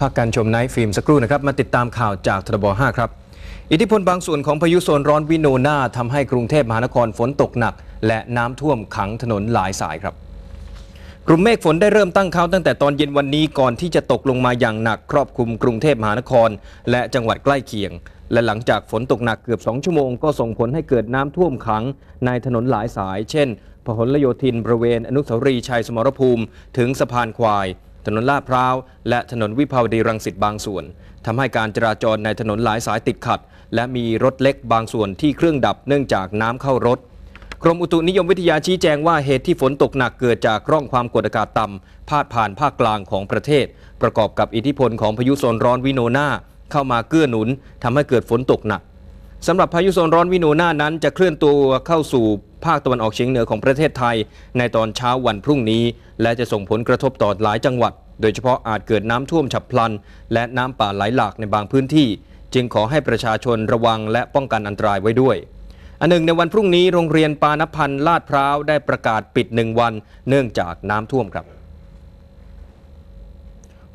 พักการชมไนท์ฟิล์มสักครู่นะครับมาติดตามข่าวจากทบ5 ครับ อิทธิพลบางส่วนของพายุโซนร้อนวิโนนาทำให้กรุงเทพมหานครฝนตกหนัก และน้ำท่วมขังถนนหลายสายครับกลุ่มเมฆฝนได้เริ่มตั้งเขาตั้งแต่ตอนเย็นวันนี้ก่อนที่จะตกลงมาอย่างหนักครอบคลุมกรุงเทพมหานคร และจังหวัดใกล้เคียง และหลังจากฝนตกหนักเกือบ 2 ชั่วโมงก็ส่งผลให้เกิดน้ำท่วมขังในถนนหลายสาย เช่นพหลโยธินบริเวณอนุสาวรีย์ชัยสมรภูมิ ถึงสะพานควายถนนลาดพร้าว และถนนวิภาวดีรังสิตบางส่วน ทำให้การจราจรในถนนหลายสายติดขัด และมีรถเล็กบางส่วนที่เครื่องดับเนื่องจากน้ำเข้ารถ กรมอุตุนิยมวิทยาชี้แจงว่าเหตุที่ฝนตกหนักเกิดจากร่องความกดอากาศต่ำพาดผ่านภาคกลางของประเทศ ประกอบกับอิทธิพลของพายุโซนร้อนวิโนนาเข้ามาเกื้อหนุน ทำให้เกิดฝนตกหนักสำหรับพายุโซนร้อนวิโนนานั้น จะเคลื่อนตัวเข้าสู่ภาคตะวันออกเฉียงเหนือของประเทศไทยในตอนเช้าวันพรุ่งนี้ และจะส่งผลกระทบต่อหลายจังหวัด โดยเฉพาะอาจเกิดน้ำท่วมฉับพลัน และน้ำป่าไหลหลากในบางพื้นที่ จึงขอให้ประชาชนระวังและป้องกันอันตรายไว้ด้วย อันหนึ่งในวันพรุ่งนี้โรงเรียนปานพันธ์ลาดพร้าว ได้ประกาศปิดหนึ่งวันเนื่องจากน้ำท่วมครับ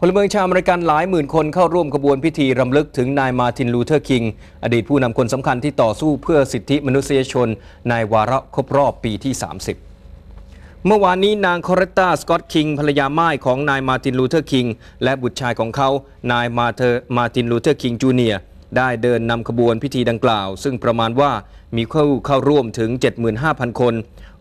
พลเมืองชาวอเมริกันหลายหมื่นคนเข้าร่วมขบวนพิธีรำลึกถึงนายมาตินลูเทอร์คิงอดีตผู้นำคนสำคัญที่ต่อสู้เพื่อสิทธิมนุษยชนในวาระครบรอบปีที่ 30 เมื่อวานนี้นางคอร์รตาสกอตคิงภรรยาม่ายของนายมาตินลูเทอร์คิงและบุตรชายของเขานายมาเธอมาตินลูเทอร์คิงจูเนียร์ได้เดินนำขบวนพิธีดังกล่าวซึ่งประมาณว่ามีเข้าเข้าร่วมถึง 75,000 คน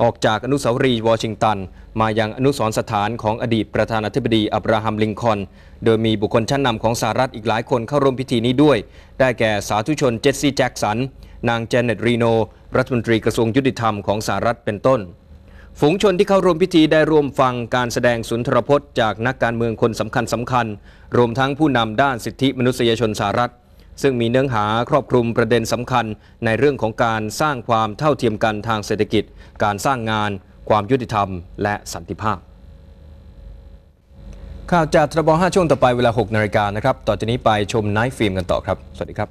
ออกจากอนุสาวรีย์วอชิงตัน มายังอนุสรสถานของอดีตประธานาธิบดีอับราฮัมลิงคอนโดยมีบุคคลชั้นนำของสหรัฐ อีกหลายคนเข้าร่วมพิธีนี้ด้วย ได้แก่สาธุชนเจสซี่แจ็กสัน นางเจเน็ตรีโน รัฐมนตรีกระทรวงยุติธรรมของสหรัฐเป็นต้น ฝูงชนที่เข้าร่วมพิธีได้ร่วมฟังการแสดงสุนทรพจน์จากนักการเมืองคนสำคัญสำคัญรวมทั้งผู้นำด้านสิทธิมนุษยชนสหรัฐซึ่งมีเนื้อหาครอบคลุมประเด็นสำคัญในเรื่องของการสร้างความเท่าเทียมกันทางเศรษฐกิจ การสร้างงาน ความยุติธรรม และสันติภาพข่าวจากทรบ5ช่วงต่อไปเวลา6นาฬิกานะครับ ต่อจากนี้ไปชมไนท์ฟิล์มกันต่อครับ สวัสดีครับ